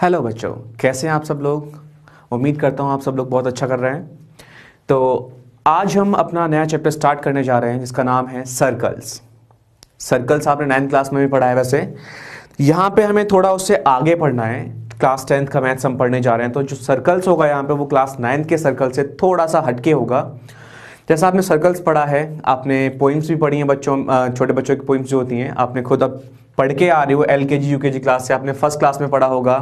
hello बच्चों कैसे हैं आप सब लोग उम्मीद करता हूँ आप सब लोग बहुत अच्छा कर रहे हैं तो आज हम अपना नया चैप्टर स्टार्ट करने जा रहे हैं जिसका नाम है सर्कल्स सर्कल्स आपने नाइन्थ क्लास में भी पढ़ा है वैसे यहाँ पे हमें थोड़ा उससे आगे पढ़ना है क्लास टेंथ का मैथ्स हम पढ़ने जा रहे हैं तो जो सर्कल्स होगा यहाँ पे वो क्लास नाइन्थ के सर्कल से थोड़ा सा हटके होगा जैसा आपने सर्कल्स पढ़ा है आपने पोइम्स भी पढ़ी हैं बच्चों छोटे बच्चों की पोइम्स जो होती हैं आपने खुद अब पढ़ के आ रही हो एल के जी यू के जी क्लास से आपने फर्स्ट क्लास में पढ़ा होगा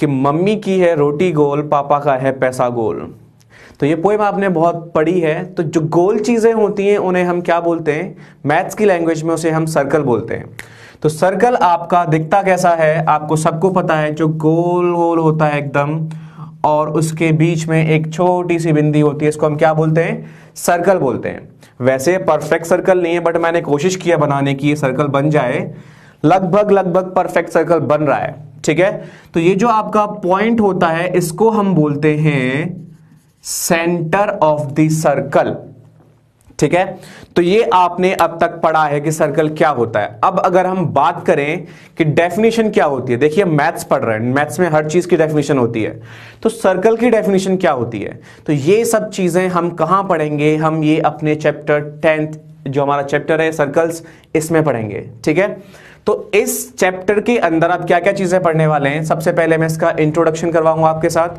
कि मम्मी की है रोटी गोल पापा का है पैसा गोल तो ये पोएम आपने बहुत पढ़ी है तो जो गोल चीज़ें होती हैं उन्हें हम क्या बोलते हैं मैथ्स की लैंग्वेज में उसे हम सर्कल बोलते हैं तो सर्कल आपका दिखता कैसा है आपको सबको पता है जो गोल गोल होता है एकदम और उसके बीच में एक छोटी सी बिंदी होती है इसको हम क्या बोलते हैं सर्कल बोलते हैं वैसे परफेक्ट सर्कल नहीं है बट मैंने कोशिश किया बनाने की ये सर्कल बन जाए लगभग लगभग परफेक्ट सर्कल बन रहा है ठीक है तो ये जो आपका पॉइंट होता है इसको हम बोलते हैं सेंटर ऑफ द सर्कल ठीक है तो ये आपने अब तक पढ़ा है कि सर्कल क्या होता है अब अगर हम बात करें कि डेफिनेशन क्या होती है देखिए मैथ्स पढ़ रहे हैं मैथ्स में हर चीज की डेफिनेशन होती है तो सर्कल की डेफिनेशन क्या होती है तो ये सब चीजें हम कहां पढ़ेंगे हम ये अपने चैप्टर टेंथ जो हमारा चैप्टर है सर्कल्स इसमें पढ़ेंगे ठीक है तो इस चैप्टर के अंदर आप क्या क्या चीज़ें पढ़ने वाले हैं सबसे पहले मैं इसका इंट्रोडक्शन करवाऊंगा आपके साथ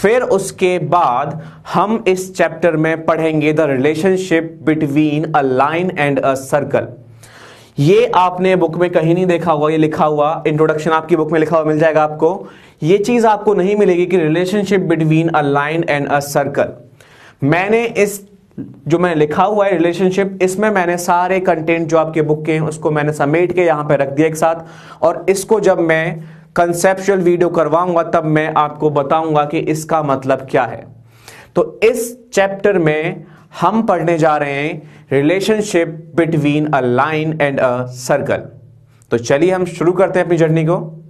फिर उसके बाद हम इस चैप्टर में पढ़ेंगे the relationship between a line and a circle ये आपने बुक में कहीं नहीं देखा हुआ ये लिखा हुआ इंट्रोडक्शन आपकी बुक में लिखा हुआ मिल जाएगा आपको ये चीज़ आपको नहीं मिलेगी कि relationship between a line and a circle मैंने इस जो मैंने लिखा हुआ है रिलेशनशिप इसमें मैंने सारे कंटेंट जो आपके बुक के हैं उसको मैंने समेट के यहां पे रख दिया एक साथ और इसको जब मैं कंसेप्चुअल वीडियो करवाऊंगा तब मैं आपको बताऊंगा कि इसका मतलब क्या है तो इस चैप्टर में हम पढ़ने जा रहे हैं relationship between a line and a circle तो चलिए हम शुरू करते हैं अपनी जर्नी को